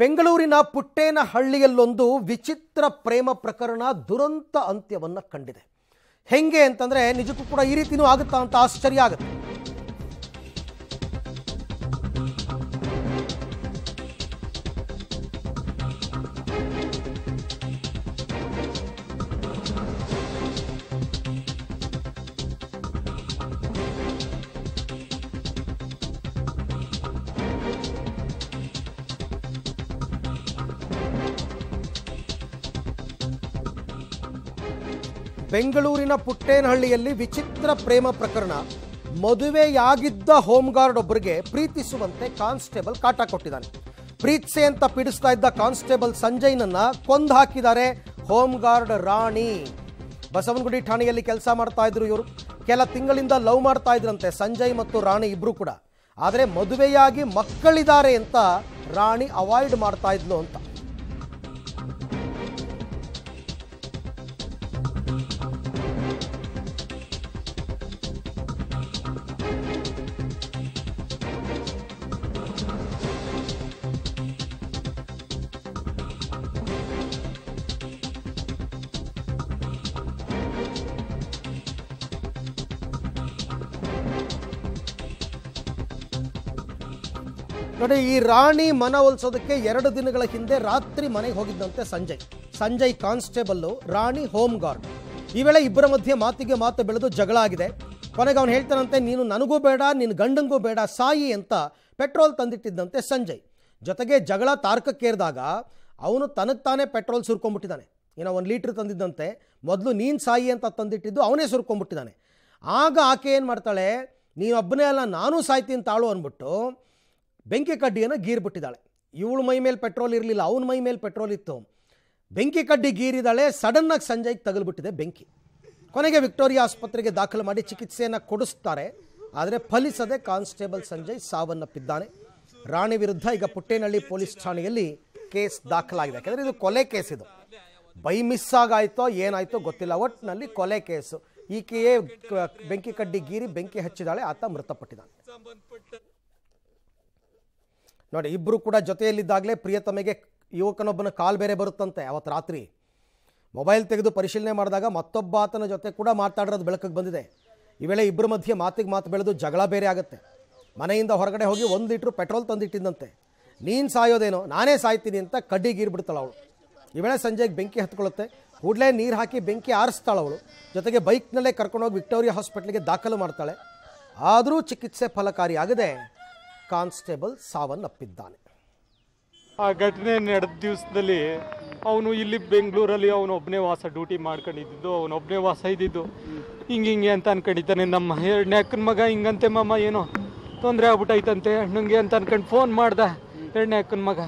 ಬೆಂಗಳೂರಿನ ಪುಟ್ಟೇನಹಳ್ಳಿಯಲ್ಲೊಂದು ವಿಚಿತ್ರ ಪ್ರೇಮ ಪ್ರಕರಣ ದುರಂತ ಅಂತ್ಯವನ್ನು ಕಂಡಿದೆ ಹೆಂಗೆ ಅಂತಂದರೆ ನಿಜಕ್ಕೂ ಕೂಡ ಈ ರೀತಿಯೂ ಆಗುತ್ತಾ ಅಂತ ಆಶ್ಚರ್ಯ ಆಗುತ್ತೆ ಬೆಂಗಳೂರಿನ ಪುಟ್ಟೇನಹಳ್ಳಿಯಲ್ಲಿ ವಿಚಿತ್ರ ಪ್ರೇಮ ಪ್ರಕರಣ ಮದುವೆಯಾಗಿದ್ದ ಹೋಮ್ಗಾರ್ಡ್ ಒಬ್ಬರಿಗೆ ಪ್ರೀತಿಸುವಂತೆ ಕಾನ್ಸ್ಟೇಬಲ್ ಕಾಟ ಕೊಟ್ಟಿದ್ದಾನೆ ಪ್ರೀತ್ಸೆ ಅಂತ ಪೀಡಿಸ್ತಾ ಇದ್ದ ಕಾನ್ಸ್ಟೇಬಲ್ ಸಂಜಯ್ನನ್ನ ಕೊಂದು ಹಾಕಿದ್ದಾರೆ ಹೋಮ್ಗಾರ್ಡ್ ರಾಣಿ ಬಸವನಗುಡಿ ಠಾಣೆಯಲ್ಲಿ ಕೆಲಸ ಮಾಡ್ತಾ ಇದ್ರು ಇವರು ಕೆಲ ತಿಂಗಳಿಂದ ಲವ್ ಮಾಡ್ತಾ ಇದ್ರಂತೆ ಸಂಜಯ್ ಮತ್ತು ರಾಣಿ ಇಬ್ರು ಕೂಡ ಆದರೆ ಮದುವೆಯಾಗಿ ಮಕ್ಕಳಿದ್ದಾರೆ ಅಂತ ರಾಣಿ ಅವಾಯ್ಡ್ ಮಾಡ್ತಾ ಇದ್ಲು ಅಂತ ನೋಡಿ ಈ ರಾಣಿ ಮನ ಒಲಿಸೋದಕ್ಕೆ ಎರಡು ದಿನಗಳ ಹಿಂದೆ ರಾತ್ರಿ ಮನೆಗೆ ಹೋಗಿದ್ದಂತೆ Sanjay Sanjay constable Rani home guard ಈ ವೇಳೆ ಇಬ್ಬರ ಮಧ್ಯೆ ಮಾತಿಗೆ ಮಾತು ಬೆಳೆದು ಜಗಳ ಆಗಿದೆ ಕೊನೆಗೆ ಅವನು ಹೇಳ್ತಾನಂತೆ ನೀನು ನನಗೂ ಬೇಡ ನಿನ್ನ ಗಂಡಂಗೂ ಬೇಡ ಸಾಯಿ ಅಂತ ಪೆಟ್ರೋಲ್ ತಂದಿಟ್ಟಿದ್ದಂತೆ ಸಂಜಯ್ ಜೊತೆಗೆ ಜಗಳ ತಾರ್ಕಕ್ಕೇರಿದಾಗ ಅವನು ತನಗೆ ತಾನೇ ಪೆಟ್ರೋಲ್ ಸುರ್ಕೊಂಡ್ಬಿಟ್ಟಿದ್ದಾನೆ ಏನೋ ಒಂದು ಲೀಟ್ರ್ ತಂದಿದ್ದಂತೆ ಮೊದಲು ನೀನು ಸಾಯಿ ಅಂತ ತಂದಿಟ್ಟಿದ್ದು ಅವನೇ ಸುರ್ಕೊಂಡ್ಬಿಟ್ಟಿದ್ದಾನೆ ಆಗ ಆಕೆ ಏನು ಮಾಡ್ತಾಳೆ ನೀನೊಬ್ಬನೇ ಅಲ್ಲ ನಾನು ಸಾಯ್ತೀನಿ ತಾಳು ಅಂದ್ಬಿಟ್ಟು ಬೆಂಕಿ ಕಡ್ಡಿಯನ್ನು ಗೀರ್ಬಿಟ್ಟಿದ್ದಾಳೆ ಇವಳು ಮೈ ಮೇಲೆ ಪೆಟ್ರೋಲ್ ಇರಲಿಲ್ಲ ಅವನ ಮೈ ಮೇಲೆ ಪೆಟ್ರೋಲ್ ಇತ್ತು ಬೆಂಕಿ ಕಡ್ಡಿ ಗೀರಿದಾಳೆ ಸಡನ್ನಾಗಿ ಸಂಜೆಗೆ ತಗಲ್ಬಿಟ್ಟಿದೆ ಬೆಂಕಿ ಕೊನೆಗೆ ವಿಕ್ಟೋರಿಯಾ ಆಸ್ಪತ್ರೆಗೆ ದಾಖಲು ಮಾಡಿ ಚಿಕಿತ್ಸೆಯನ್ನು ಕೊಡಿಸ್ತಾರೆ ಆದರೆ ಫಲಿಸದೆ ಕಾನ್ಸ್ಟೇಬಲ್ ಸಂಜಯ್ ಸಾವನ್ನಪ್ಪಿದ್ದಾನೆ ರಾಣಿ ವಿರುದ್ಧ ಈಗ ಪುಟ್ಟೇನಹಳ್ಳಿ ಪೊಲೀಸ್ ಠಾಣೆಯಲ್ಲಿ ಕೇಸ್ ದಾಖಲಾಗಿದೆ ಯಾಕೆಂದರೆ ಇದು ಕೊಲೆ ಕೇಸ್ ಇದು ಬೈ ಮಿಸ್ ಆಗಾಯಿತೋ ಏನಾಯಿತೋ ಗೊತ್ತಿಲ್ಲ ಒಟ್ಟಿನಲ್ಲಿ ಕೊಲೆ ಕೇಸು ಈಕೆಯೇ ಬೆಂಕಿ ಕಡ್ಡಿ ಗೀರಿ ಬೆಂಕಿ ಹಚ್ಚಿದಾಳೆ ಆತ ಮೃತಪಟ್ಟಿದ್ದಾನೆ ನೋಡಿ ಇಬ್ಬರು ಕೂಡ ಜೊತೆಯಲ್ಲಿದ್ದಾಗಲೇ ಪ್ರಿಯತಮೆಗೆ ಯುವಕನೊಬ್ಬನ ಕಾಲ್ ಬೇರೆ ಬರುತ್ತಂತೆ ಅವತ್ತು ರಾತ್ರಿ ಮೊಬೈಲ್ ತೆಗೆದು ಪರಿಶೀಲನೆ ಮಾಡಿದಾಗ ಮತ್ತೊಬ್ಬ ಆತನ ಜೊತೆ ಕೂಡ ಮಾತಾಡಿರೋದು ಬೆಳಕಿಗೆ ಬಂದಿದೆ ಈ ವೇಳೆ ಇಬ್ಬರ ಮಧ್ಯೆ ಮಾತಿಗೆ ಮಾತು ಬೆಳೆದು ಜಗಳ ಬೇರೆ ಆಗುತ್ತೆ ಮನೆಯಿಂದ ಹೊರಗಡೆ ಹೋಗಿ ಒಂದು ಲೀಟ್ರ್ ಪೆಟ್ರೋಲ್ ತಂದಿಟ್ಟಿದ್ದಂತೆ ನೀನು ಸಾಯೋದೇನೋ ನಾನೇ ಸಾಯ್ತೀನಿ ಅಂತ ಕಡ್ಡಿಗೀರ್ಬಿಡ್ತಾಳೆ ಅವಳು ಈ ವೇಳೆ ಸಂಜೆಗೆ ಬೆಂಕಿ ಹತ್ಕೊಳ್ಳುತ್ತೆ ಕೂಡಲೇ ನೀರು ಹಾಕಿ ಬೆಂಕಿ ಅವಳು ಜೊತೆಗೆ ಬೈಕ್ನಲ್ಲೇ ಕರ್ಕೊಂಡೋಗಿ ವಿಕ್ಟೋರಿಯಾ ಹಾಸ್ಪಿಟ್ಲಿಗೆ ದಾಖಲು ಮಾಡ್ತಾಳೆ ಆದರೂ ಚಿಕಿತ್ಸೆ ಫಲಕಾರಿಯಾಗದೆ ಕಾನ್ಸ್ಟೇಬಲ್ ಸಾವನ್ನಪ್ಪಿದ್ದಾನೆ ಆ ಘಟನೆ ನಡೆದ ದಿವಸದಲ್ಲಿ ಅವನು ಇಲ್ಲಿ ಬೆಂಗಳೂರಲ್ಲಿ ಅವನು ಒಬ್ಬನೇ ವಾಸ ಡ್ಯೂಟಿ ಮಾಡ್ಕೊಂಡಿದ್ದು ಅವನೊಬ್ಬನೇ ವಾಸ ಇದ್ದಿದ್ದು ಹಿಂಗೆ ಹಿಂಗೆ ಅಂತ ಅನ್ಕೊಂಡಿದ್ದಾನೆ ನಮ್ಮ ಎರಡನೇ ಅಕ್ಕನ ಮಗ ಹಿಂಗಂತೆ ಮಮ್ಮ ಏನೋ ತೊಂದರೆ ಆಗ್ಬಿಟ್ಟೈತಂತೆ ಅಣ್ಣಂಗೆ ಅಂತ ಅನ್ಕೊಂಡು ಫೋನ್ ಮಾಡ್ದೆ ಎರಡನೇ ಅಕ್ಕನ ಮಗ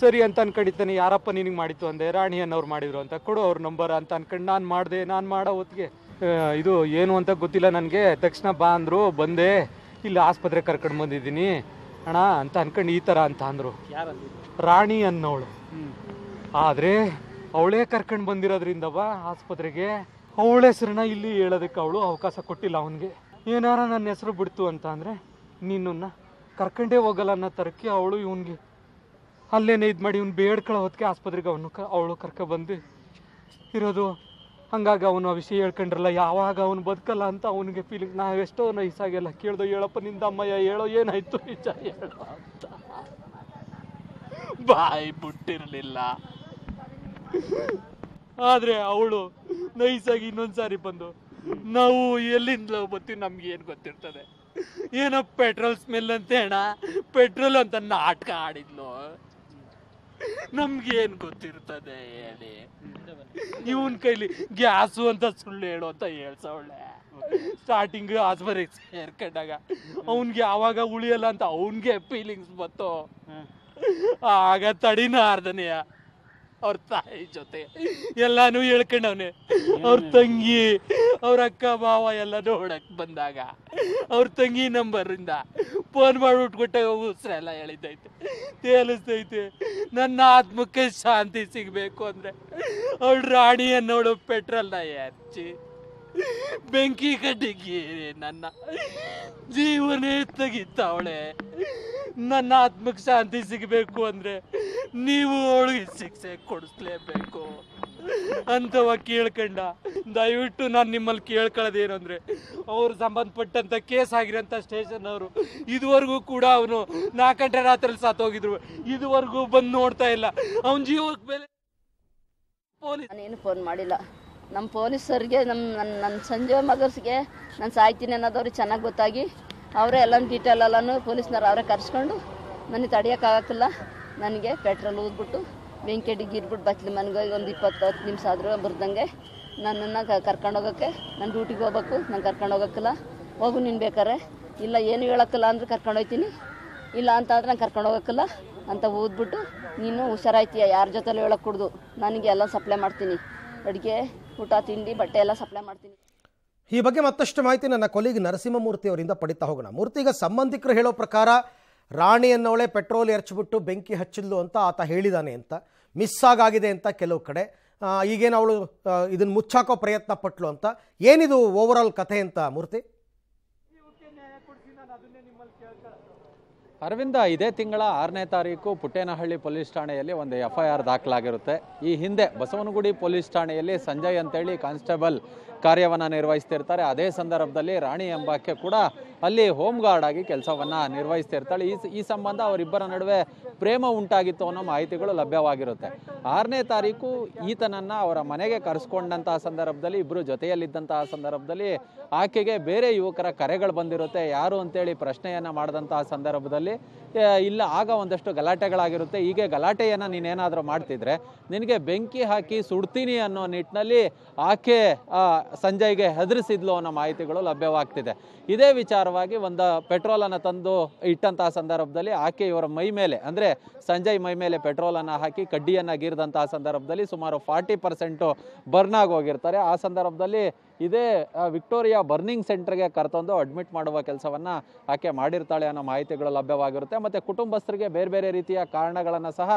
ಸರಿ ಅಂತ ಅನ್ಕೊಂಡಿದ್ದಾನೆ ಯಾರಪ್ಪ ನಿನಗೆ ಮಾಡಿತ್ತು ಅಂದೆ ರಾಣಿ ಅನ್ನೋರು ಮಾಡಿದ್ರು ಅಂತ ಕೊಡು ಅವ್ರ ನಂಬರ್ ಅಂತ ಅನ್ಕೊಂಡು ನಾನು ಮಾಡಿದೆ ನಾನು ಮಾಡೋ ಹೊತ್ತಿಗೆ ಇದು ಏನು ಅಂತ ಗೊತ್ತಿಲ್ಲ ನನಗೆ ತಕ್ಷಣ ಬಾ ಅಂದರು ಬಂದೆ ಇಲ್ಲಿ ಆಸ್ಪತ್ರೆ ಕರ್ಕೊಂಡು ಬಂದಿದ್ದೀನಿ ಅಣ್ಣ ಅಂತ ಅನ್ಕೊಂಡು ಈ ತರ ಅಂತ ಅಂದ್ರು ರಾಣಿ ಅನ್ನೋಳು ಆದ್ರೆ ಅವಳೇ ಕರ್ಕೊಂಡು ಬಂದಿರೋದ್ರಿಂದ ಆಸ್ಪತ್ರೆಗೆ ಅವಳ ಹೆಸ್ರನ್ನ ಇಲ್ಲಿ ಹೇಳೋದಕ್ಕೆ ಅವಳು ಅವಕಾಶ ಕೊಟ್ಟಿಲ್ಲ ಅವನಿಗೆ ಏನಾರ ನನ್ನ ಹೆಸರು ಬಿಡ್ತು ಅಂತ ಅಂದ್ರೆ ನಿನ್ನನ್ನು ಕರ್ಕೊಂಡೇ ಹೋಗಲ್ಲ ಅನ್ನೋ ತರಕ್ಕೆ ಅವಳು ಇವನ್ಗೆ ಅಲ್ಲೇನೇ ಇದು ಮಾಡಿ ಇವ್ನು ಬೇಡ್ಕೊಳ್ಳೋ ಹೊತ್ತಿಗೆ ಆಸ್ಪತ್ರೆಗೆ ಅವನು ಅವಳು ಅವಳು ಬಂದು ಇರೋದು ಹಂಗಾಗಿ ಅವನು ಆ ವಿಷಯ ಹೇಳ್ಕೊಂಡ್ರಲ್ಲ ಯಾವಾಗ ಅವ್ನು ಬದುಕಲ್ಲ ಅಂತ ಅವನಿಗೆ ಫೀಲಿಂಗ್ ನಾವು ಎಷ್ಟೋ ನೈಸಾಗೆಲ್ಲ ಕೇಳ್ದು ಹೇಳಪ್ಪ ನಿಂದ ಅಮ್ಮಯ್ಯ ಹೇಳೋ ಏನಾಯ್ತು ವಿಚಾರ ಹೇಳೋ ಅಂತ ಬಾಯಿ ಬಿಟ್ಟಿರಲಿಲ್ಲ ಆದರೆ ಅವಳು ನೈಸಾಗಿ ಇನ್ನೊಂದು ಸಾರಿ ಬಂದು ನಾವು ಎಲ್ಲಿಂದ ಬರ್ತೀವಿ ನಮ್ಗೆ ಏನು ಗೊತ್ತಿರ್ತದೆ ಏನೋ ಪೆಟ್ರೋಲ್ ಸ್ಮೆಲ್ ಅಂತ ಹೇಳ ಪೆಟ್ರೋಲ್ ಅಂತ ನಾಟಕ ಆಡಿದ್ಲು ನಮ್ಗೇನ್ ಗೊತ್ತಿರ್ತದೆ ಹೇಳಿ ಇವನ್ ಕೈಲಿ ಗ್ಯಾಸು ಅಂತ ಸುಳ್ಳು ಹೇಳು ಅಂತ ಹೇಳ್ಸವಳೆ ಸ್ಟಾರ್ಟಿಂಗ್ ಆಸ್ಮರಿಗೆ ಕಟ್ಟಾಗ ಅವನ್ಗೆ ಯಾವಾಗ ಉಳಿಯಲ್ಲ ಅಂತ ಅವನ್ಗೆ ಫೀಲಿಂಗ್ಸ್ ಬತ್ತು ಆಗ ತಡಿನ ಅರ್ಧನೆಯ ಅವ್ರ ತಾಯಿ ಜೊತೆ ಎಲ್ಲಾನು ಹೇಳ್ಕೊಂಡವ್ನೆ ಅವ್ರ ತಂಗಿ ಅವ್ರ ಅಕ್ಕ ಮಾವ ಎಲ್ಲಾನು ಹೊಡಕ್ ಬಂದಾಗ ಅವ್ರ ತಂಗಿ ಇಂದ ಫೋನ್ ಮಾಡಿಬಿಟ್ಬಿಟ್ಟೆ ಉಸಿರೆಲ್ಲ ಹೇಳಿದ್ದೈತೆ ತೇಲಿಸ್ತೈತೆ ನನ್ನ ಆತ್ಮಕ್ಕೆ ಶಾಂತಿ ಸಿಗಬೇಕು ಅಂದರೆ ಅವಳು ರಾಣಿಯನ್ನು ನೋಡು ಪೆಟ್ರೋಲ್ನ ಎರಚಿ ಬೆಂಕಿ ಕಟ್ಟಿಗೆ ನನ್ನ ಜೀವನೇ ಅವಳೆ ನನ್ನ ಆತ್ಮಕ್ಕೆ ಶಾಂತಿ ಸಿಗಬೇಕು ಅಂದರೆ ನೀವು ಅವಳಿಗೆ ಶಿಕ್ಷೆ ಕೊಡಿಸ್ಲೇಬೇಕು ಅಂತವ ಕೇಳ್ಕಂಡ ದಯವಿಟ್ಟು ನಾನು ನಿಮ್ಮಲ್ಲಿ ಕೇಳ್ಕೊಳ್ಳೋದು ಏನಂದ್ರೆ ಅವ್ರು ಸಂಬಂಧಪಟ್ಟಂತ ಕೇಸ್ ಆಗಿರೋಂಥ ಸ್ಟೇಷನ್ ಅವರು ಇದುವರೆಗೂ ಕೂಡ ಅವನು ನಾಲ್ಕು ಗಂಟೆ ಸಾತ್ ಹೋಗಿದ್ರು ಇದುವರೆಗೂ ಬಂದು ನೋಡ್ತಾ ಇಲ್ಲ ಅವನ ಜೀವಕ್ಕೆ ಮೇಲೆ ಪೊಲೀಸ್ ನಾನೇನು ಫೋನ್ ಮಾಡಿಲ್ಲ ನಮ್ಮ ಪೊಲೀಸರಿಗೆ ನಮ್ಮ ನನ್ನ ನನ್ನ ಸಂಜೆ ಮಗರ್ಸ್ಗೆ ನಾನು ಸಾಯ್ತೀನಿ ಅನ್ನೋದವ್ರಿಗೆ ಚೆನ್ನಾಗಿ ಗೊತ್ತಾಗಿ ಅವರೇ ಎಲ್ಲ ಡೀಟೇಲ್ ಎಲ್ಲನೂ ಪೊಲೀಸ್ನವ್ರು ಅವರೇ ಕರೆಸ್ಕೊಂಡು ನನಗೆ ತಡೆಯೋಕ್ಕಾಗಕ್ಕಿಲ್ಲ ನನಗೆ ಪೆಟ್ರೋಲ್ ಊದ್ಬಿಟ್ಟು ವೆಂಕಟಿಗೆ ಇರ್ಬಿಟ್ಟು ಬಚ್ಚಲ ಮನೆಗೆ ಹೋಗಿ ಒಂದು ಇಪ್ಪತ್ತು ಹತ್ತು ನಿಮಿಷ ಆದರೂ ಬರ್ದಂಗೆ ನನ್ನನ್ನು ಕರ್ಕೊಂಡು ಹೋಗೋಕ್ಕೆ ನಾನು ಡ್ಯೂಟಿಗೆ ಹೋಗ್ಬೇಕು ನಾನು ಕರ್ಕೊಂಡು ಹೋಗೋಕ್ಕಿಲ್ಲ ಹೋಗು ನೀನು ಬೇಕಾರೆ ಇಲ್ಲ ಏನು ಹೇಳೋಕ್ಕಿಲ್ಲ ಅಂದ್ರೆ ಕರ್ಕೊಂಡು ಇಲ್ಲ ಅಂತ ಆದರೆ ನಾನು ಕರ್ಕೊಂಡು ಹೋಗೋಕ್ಕಲ್ಲ ಅಂತ ಓದ್ಬಿಟ್ಟು ನೀನು ಹುಷಾರಾಯ್ತೀಯ ಯಾರ ಜೊತೆಲೂ ಹೇಳೋಕೆ ಕುಡ್ದು ನನಗೆ ಎಲ್ಲ ಸಪ್ಲೈ ಮಾಡ್ತೀನಿ ಅಡುಗೆ ಊಟ ತಿಂಡಿ ಬಟ್ಟೆ ಎಲ್ಲ ಸಪ್ಲೈ ಮಾಡ್ತೀನಿ ಈ ಬಗ್ಗೆ ಮತ್ತಷ್ಟು ಮಾಹಿತಿ ನನ್ನ ಕೊಲೀಗ್ ನರಸಿಂಹಮೂರ್ತಿ ಅವರಿಂದ ಪಡಿತಾ ಹೋಗೋಣ ಮೂರ್ತಿಗೆ ಸಂಬಂಧಿಕರು ಹೇಳೋ ಪ್ರಕಾರ ರಾಣಿ ಅನ್ನೋಳೆ ಪೆಟ್ರೋಲ್ ಎರಚಿಬಿಟ್ಟು ಬೆಂಕಿ ಹಚ್ಚಿದ್ಲು ಅಂತ ಆತ ಹೇಳಿದಾನೆ ಅಂತ ಮಿಸ್ ಆಗಿದೆ ಅಂತ ಕೆಲವು ಕಡೆ ಈಗೇನು ಅವಳು ಇದನ್ನು ಮುಚ್ಚಾಕೋ ಪ್ರಯತ್ನ ಪಟ್ಲು ಅಂತ ಏನಿದು ಓವರ್ ಆಲ್ ಕಥೆ ಅಂತ ಮೂರ್ತಿ ಅರವಿಂದ ಇದೇ ತಿಂಗಳ ಆರನೇ ತಾರೀಕು ಪುಟ್ಟೇನಹಳ್ಳಿ ಪೊಲೀಸ್ ಠಾಣೆಯಲ್ಲಿ ಒಂದು ಎಫ್ ಐ ಆರ್ ದಾಖಲಾಗಿರುತ್ತೆ ಈ ಹಿಂದೆ ಬಸವನಗುಡಿ ಪೊಲೀಸ್ ಠಾಣೆಯಲ್ಲಿ ಸಂಜಯ್ ಅಂತೇಳಿ ಕಾನ್ಸ್ಟೇಬಲ್ ಕಾರ್ಯವನ್ನು ನಿರ್ವಹಿಸ್ತಿರ್ತಾರೆ ಅದೇ ಸಂದರ್ಭದಲ್ಲಿ ರಾಣಿ ಎಂಬಾಕೆ ಕೂಡ ಅಲ್ಲಿ ಹೋಮ್ ಗಾರ್ಡ್ ಆಗಿ ಕೆಲಸವನ್ನು ನಿರ್ವಹಿಸ್ತಿರ್ತಾಳೆ ಈ ಈ ಸಂಬಂಧ ಅವರಿಬ್ಬರ ನಡುವೆ ಪ್ರೇಮ ಉಂಟಾಗಿತ್ತು ಅನ್ನೋ ಮಾಹಿತಿಗಳು ಲಭ್ಯವಾಗಿರುತ್ತೆ ಆರನೇ ತಾರೀಕು ಈತನನ್ನು ಅವರ ಮನೆಗೆ ಕರೆಸ್ಕೊಂಡಂತಹ ಸಂದರ್ಭದಲ್ಲಿ ಇಬ್ಬರು ಜೊತೆಯಲ್ಲಿದ್ದಂತಹ ಸಂದರ್ಭದಲ್ಲಿ ಆಕೆಗೆ ಬೇರೆ ಯುವಕರ ಕರೆಗಳು ಬಂದಿರುತ್ತೆ ಯಾರು ಅಂತೇಳಿ ಪ್ರಶ್ನೆಯನ್ನು ಮಾಡಿದಂತಹ ಸಂದರ್ಭದಲ್ಲಿ ಇಲ್ಲ ಆಗ ಒಂದಷ್ಟು ಗಲಾಟೆಗಳಾಗಿರುತ್ತೆ ಹೀಗೆ ಗಲಾಟೆಯನ್ನು ನೀನೇನಾದರೂ ಮಾಡ್ತಿದ್ರೆ ನಿನಗೆ ಬೆಂಕಿ ಹಾಕಿ ಸುಡ್ತೀನಿ ಅನ್ನೋ ನಿಟ್ಟಿನಲ್ಲಿ ಆಕೆ ಸಂಜಯ್ಗೆ ಹೆದರಿಸಿದ್ಲು ಅನ್ನೋ ಮಾಹಿತಿಗಳು ಲಭ್ಯವಾಗ್ತಿದೆ ಇದೇ ವಿಚಾರವಾಗಿ ಒಂದು ಪೆಟ್ರೋಲನ್ನು ತಂದು ಇಟ್ಟಂತಹ ಸಂದರ್ಭದಲ್ಲಿ ಆಕೆ ಇವರ ಮೈ ಮೇಲೆ ಅಂದರೆ ಸಂಜಯ್ ಮೈ ಮೇಲೆ ಪೆಟ್ರೋಲನ್ನು ಹಾಕಿ ಕಡ್ಡಿಯನ್ನು ಗೀರಿದಂತಹ ಸಂದರ್ಭದಲ್ಲಿ ಸುಮಾರು ಫಾರ್ಟಿ ಪರ್ಸೆಂಟು ಬರ್ನ್ ಹೋಗಿರ್ತಾರೆ ಆ ಸಂದರ್ಭದಲ್ಲಿ ಇದೇ ವಿಕ್ಟೋರಿಯಾ ಬರ್ನಿಂಗ್ ಸೆಂಟರ್ಗೆ ಕರೆತಂದು ಅಡ್ಮಿಟ್ ಮಾಡುವ ಕೆಲಸವನ್ನು ಆಕೆ ಮಾಡಿರ್ತಾಳೆ ಅನ್ನೋ ಮಾಹಿತಿಗಳು ಲಭ್ಯವಾಗಿರುತ್ತೆ ಮತ್ತು ಕುಟುಂಬಸ್ಥರಿಗೆ ಬೇರೆ ಬೇರೆ ರೀತಿಯ ಕಾರಣಗಳನ್ನು ಸಹ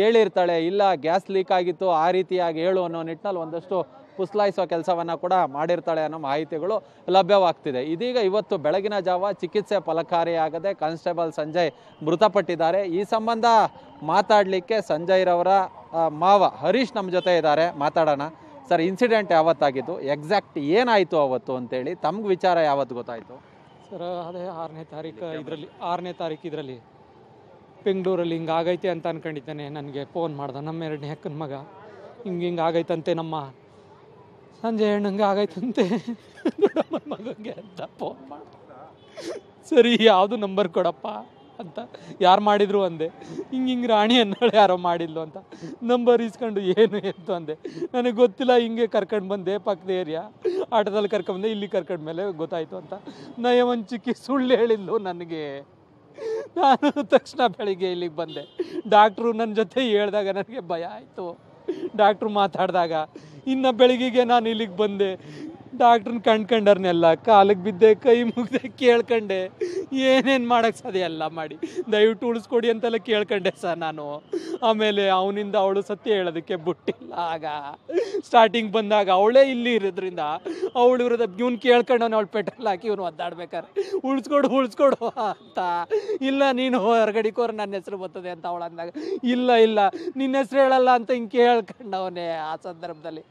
ಹೇಳಿರ್ತಾಳೆ ಇಲ್ಲ ಗ್ಯಾಸ್ ಲೀಕ್ ಆಗಿತ್ತು ಆ ರೀತಿಯಾಗಿ ಹೇಳು ಅನ್ನೋ ನಿಟ್ಟಿನಲ್ಲಿ ಒಂದಷ್ಟು ಪುಸ್ಲಾಯಿಸೋ ಕೆಲಸವನ್ನು ಕೂಡ ಮಾಡಿರ್ತಾಳೆ ಅನ್ನೋ ಮಾಹಿತಿಗಳು ಲಭ್ಯವಾಗ್ತಿದೆ ಇದೀಗ ಇವತ್ತು ಬೆಳಗಿನ ಜಾವ ಚಿಕಿತ್ಸೆ ಫಲಕಾರಿಯಾಗದೆ ಕಾನ್ಸ್ಟೇಬಲ್ ಸಂಜಯ್ ಮೃತಪಟ್ಟಿದ್ದಾರೆ ಈ ಸಂಬಂಧ ಮಾತಾಡಲಿಕ್ಕೆ ಸಂಜಯ್ ರವರ ಮಾವ ಹರೀಶ್ ನಮ್ಮ ಜೊತೆ ಇದ್ದಾರೆ ಮಾತಾಡೋಣ ಸರ್ ಇನ್ಸಿಡೆಂಟ್ ಯಾವತ್ತಾಗಿತ್ತು ಎಕ್ಸಾಕ್ಟ್ ಏನಾಯಿತು ಅವತ್ತು ಅಂತೇಳಿ ತಮ್ಗೆ ವಿಚಾರ ಯಾವತ್ತು ಗೊತ್ತಾಯಿತು ಸರ್ ಅದೇ ಆರನೇ ತಾರೀಕು ಇದರಲ್ಲಿ ಆರನೇ ತಾರೀಕು ಇದರಲ್ಲಿ ಬೆಂಗಳೂರಲ್ಲಿ ಹಿಂಗಾಗೈತೆ ಅಂತ ಅನ್ಕೊಂಡಿದ್ದಾನೆ ನನಗೆ ಫೋನ್ ಮಾಡ್ದೆ ನಮ್ಮ ಎರಡನೇ ಅಕ್ಕನ ಮಗ ಹಿಂಗೆ ಹಿಂಗೆ ನಮ್ಮ ಸಂಜೆ ಹೆಣ್ಣಂಗೆ ಆಗೈತಂತೆ ನಮ್ಮ ಮಗಂಗೆ ಅಂತ ಫೋನ್ ಸರಿ ಯಾವುದು ನಂಬರ್ ಕೊಡಪ್ಪ ಅಂತ ಯಾರು ಮಾಡಿದ್ರು ಅಂದೆ ಹಿಂಗೆ ಹಿಂಗೆ ರಾಣಿ ಅನ್ನೋಳು ಯಾರೋ ಮಾಡಿಲ್ಲ ಅಂತ ನಂಬರ್ ಇಸ್ಕೊಂಡು ಏನು ಎತ್ತು ಅಂದೆ ನನಗೆ ಗೊತ್ತಿಲ್ಲ ಹಿಂಗೆ ಕರ್ಕೊಂಡು ಬಂದೆ ಪಕ್ಕದ ಏರಿಯಾ ಆಟೋದಲ್ಲಿ ಕರ್ಕೊಂಡ್ಬಂದೆ ಇಲ್ಲಿ ಕರ್ಕೊಂಡ ಮೇಲೆ ಗೊತ್ತಾಯ್ತು ಅಂತ ನಯವಂಚಿಕೆ ಸುಳ್ಳು ಹೇಳಿದ್ಲು ನನಗೆ ನಾನು ತಕ್ಷಣ ಬೆಳಿಗ್ಗೆ ಇಲ್ಲಿಗೆ ಬಂದೆ ಡಾಕ್ಟ್ರು ನನ್ನ ಜೊತೆ ಹೇಳಿದಾಗ ನನಗೆ ಭಯ ಆಯಿತು ಡಾಕ್ಟ್ರು ಮಾತಾಡಿದಾಗ ಇನ್ನು ಬೆಳಗ್ಗೆಗೆ ನಾನು ಇಲ್ಲಿಗೆ ಬಂದೆ ಡಾಕ್ಟ್ರನ್ನ ಕಂಡ್ಕಂಡ್ರನ್ನೆಲ್ಲ ಕಾಲಿಗೆ ಬಿದ್ದೆ ಕೈ ಮುಗಿದೆ ಕೇಳ್ಕಂಡೆ ಏನೇನು ಮಾಡೋಕ್ಕೆ ಸಾಧ್ಯ ಎಲ್ಲ ಮಾಡಿ ದಯವಿಟ್ಟು ಉಳಿಸ್ಕೊಡಿ ಅಂತೆಲ್ಲ ಕೇಳ್ಕೊಂಡೆ ಸರ್ ನಾನು ಆಮೇಲೆ ಅವನಿಂದ ಅವಳು ಸತ್ಯ ಹೇಳೋದಕ್ಕೆ ಬಿಟ್ಟಿಲ್ಲ ಆಗ ಸ್ಟಾರ್ಟಿಂಗ್ ಬಂದಾಗ ಅವಳೇ ಇಲ್ಲಿ ಇರೋದ್ರಿಂದ ಅವಳು ಇರೋದ ಇವ್ನು ಅವ್ನು ಅವಳು ಪೆಟ್ರೋಲ್ ಹಾಕಿ ಇವನು ಒದ್ದಾಡ್ಬೇಕಾರೆ ಉಳಿಸ್ಕೊಡು ಉಳಿಸ್ಕೊಡು ಅಂತ ಇಲ್ಲ ನೀನು ಕೋರ್ ನನ್ನ ಹೆಸರು ಬರ್ತದೆ ಅಂತ ಅವಳು ಅಂದಾಗ ಇಲ್ಲ ಇಲ್ಲ ನಿನ್ನ ಹೆಸರು ಹೇಳಲ್ಲ ಅಂತ ಹಿಂಗೆ ಕೇಳ್ಕೊಂಡವನೇ ಆ ಸಂದರ್ಭದಲ್ಲಿ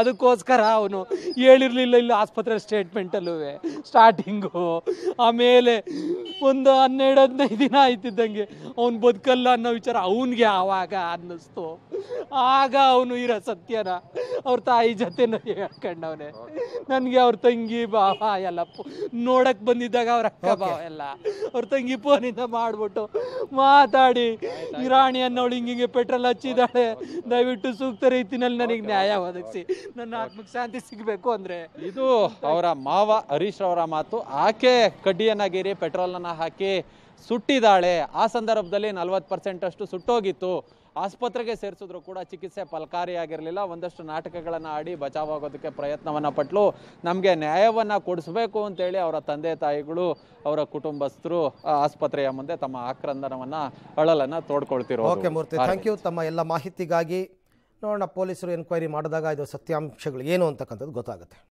ಅದಕ್ಕೋಸ್ಕರ ಅವನು ಹೇಳಿರಲಿಲ್ಲ ಇಲ್ಲ ಆಸ್ಪತ್ರೆ ಸ್ಟೇಟ್ಮೆಂಟಲ್ಲೂ ಸ್ಟಾರ್ಟಿಂಗು ಆಮೇಲೆ ಒಂದು ಹನ್ನೆರಡು ಹದಿನೈದು ದಿನ ಆಯ್ತಿದ್ದಂಗೆ ಅವ್ನು ಬದುಕಲ್ಲ ಅನ್ನೋ ವಿಚಾರ ಅವನಿಗೆ ಆವಾಗ ಅನ್ನಿಸ್ತು ಆಗ ಅವನು ಇರ ಸತ್ಯನ ಅವ್ರ ತಾಯಿ ಜೊತೆನ ಹೇಳ್ಕೊಂಡವನೆ ನನಗೆ ಅವ್ರ ತಂಗಿ ಬಾವ ಎಲ್ಲ ನೋಡಕ್ ಬಂದಿದ್ದಾಗ ಅವ್ರ ಅಕ್ಕ ಬಾವ ಎಲ್ಲ ಅವ್ರ ತಂಗಿ ಫೋನಿಂದ ಮಾಡ್ಬಿಟ್ಟು ಮಾತಾಡಿ ರಾಣಿ ಅನ್ನೋಳು ಹಿಂಗೆ ಪೆಟ್ರೋಲ್ ಹಚ್ಚಿದ್ದಾಳೆ ದಯವಿಟ್ಟು ಸೂಕ್ತ ರೀತಿನಲ್ಲಿ ನನಗೆ ನ್ಯಾಯ ಒದಗಿಸಿ ನನ್ನ ಆತ್ಮಕ್ಕೆ ಶಾಂತಿ ಸಿಗಬೇಕು ಅಂದ್ರೆ ಇದು ಅವರ ಮಾವ ಹರೀಶ್ ಅವರ ಮಾತು ಆಕೆ ಕಡ್ಡಿಯನ್ನಾಗಿರಿ ಪೆಟ್ರೋಲ್ ಪೆಟ್ರೋಲನ್ನು ಹಾಕಿ ಸುಟ್ಟಿದ್ದಾಳೆ ಆ ಸಂದರ್ಭದಲ್ಲಿ ಪರ್ಸೆಂಟ್ ಅಷ್ಟು ಸುಟ್ಟೋಗಿತ್ತು ಆಸ್ಪತ್ರೆಗೆ ಸೇರಿಸಿದ್ರು ಕೂಡ ಚಿಕಿತ್ಸೆ ಫಲಕಾರಿಯಾಗಿರಲಿಲ್ಲ ಒಂದಷ್ಟು ನಾಟಕಗಳನ್ನು ಆಡಿ ಬಚಾವಾಗೋದಕ್ಕೆ ಪ್ರಯತ್ನವನ್ನು ಪಟ್ಲು ನಮಗೆ ನ್ಯಾಯವನ್ನು ಕೊಡಿಸ್ಬೇಕು ಅಂತೇಳಿ ಅವರ ತಂದೆ ತಾಯಿಗಳು ಅವರ ಕುಟುಂಬಸ್ಥರು ಆಸ್ಪತ್ರೆಯ ಮುಂದೆ ತಮ್ಮ ಆಕ್ರಂದನವನ್ನು ಅಳಲನ್ನು ತೋಡ್ಕೊಳ್ತಿರೋ ಓಕೆ ಮೂರ್ತಿ ಥ್ಯಾಂಕ್ ಯು ತಮ್ಮ ಎಲ್ಲ ಮಾಹಿತಿಗಾಗಿ ನೋಡೋಣ ಪೊಲೀಸರು ಎನ್ಕ್ವೈರಿ ಮಾಡಿದಾಗ ಇದು ಸತ್ಯಾಂಶಗಳು ಏನು ಅಂತಕ್ಕಂಥದ್ದು ಗೊತ್ತಾಗುತ್ತೆ